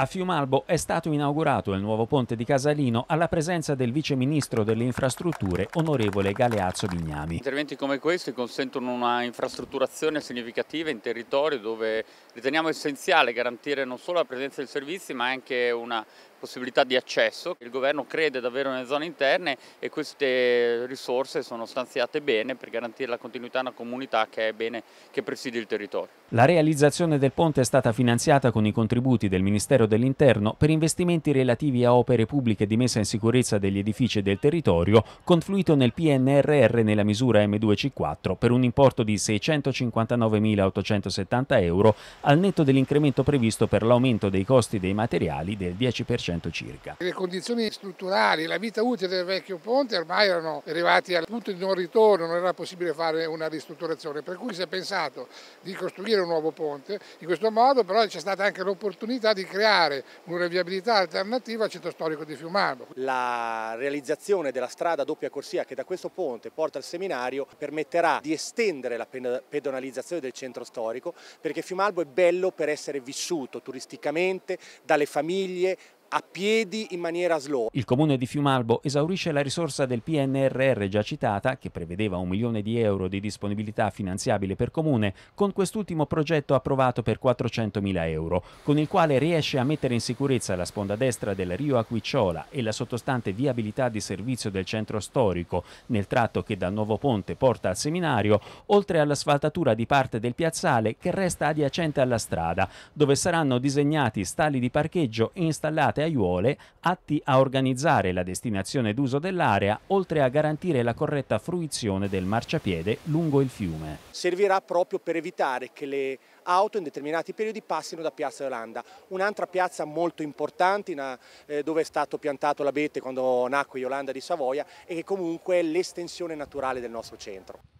A Fiumalbo è stato inaugurato il nuovo ponte di Casalino alla presenza del Vice Ministro delle Infrastrutture, onorevole Galeazzo Bignami. Interventi come questi consentono una infrastrutturazione significativa in territorio dove riteniamo essenziale garantire non solo la presenza dei servizi ma anche una possibilità di accesso. Il governo crede davvero nelle zone interne e queste risorse sono stanziate bene per garantire la continuità a una comunità che è bene che presidi il territorio. La realizzazione del ponte è stata finanziata con i contributi del Ministero dell'Interno per investimenti relativi a opere pubbliche di messa in sicurezza degli edifici e del territorio, confluito nel PNRR nella misura M2C4 per un importo di 659.870 euro al netto dell'incremento previsto per l'aumento dei costi dei materiali del 10%. 20% circa. Le condizioni strutturali, la vita utile del vecchio ponte ormai erano arrivati al punto di non ritorno, non era possibile fare una ristrutturazione, per cui si è pensato di costruire un nuovo ponte, in questo modo però c'è stata anche l'opportunità di creare una viabilità alternativa al centro storico di Fiumano. La realizzazione della strada doppia corsia che da questo ponte porta al seminario permetterà di estendere la pedonalizzazione del centro storico perché Fiumalbo è bello per essere vissuto turisticamente dalle famiglie, a piedi in maniera slow. Il comune di Fiumalbo esaurisce la risorsa del PNRR già citata, che prevedeva un milione di euro di disponibilità finanziabile per comune, con quest'ultimo progetto approvato per 400 mila euro, con il quale riesce a mettere in sicurezza la sponda destra del Rio Acquicciola e la sottostante viabilità di servizio del centro storico, nel tratto che da Nuovo Ponte porta al seminario, oltre all'asfaltatura di parte del piazzale che resta adiacente alla strada, dove saranno disegnati stalli di parcheggio e installate destinate aiuole atti a organizzare la destinazione d'uso dell'area, oltre a garantire la corretta fruizione del marciapiede lungo il fiume. Servirà proprio per evitare che le auto in determinati periodi passino da Piazza Olanda. Un'altra piazza molto importante una, eh, dove è stato piantato l'abete quando nacque Yolanda di Savoia e che comunque è l'estensione naturale del nostro centro.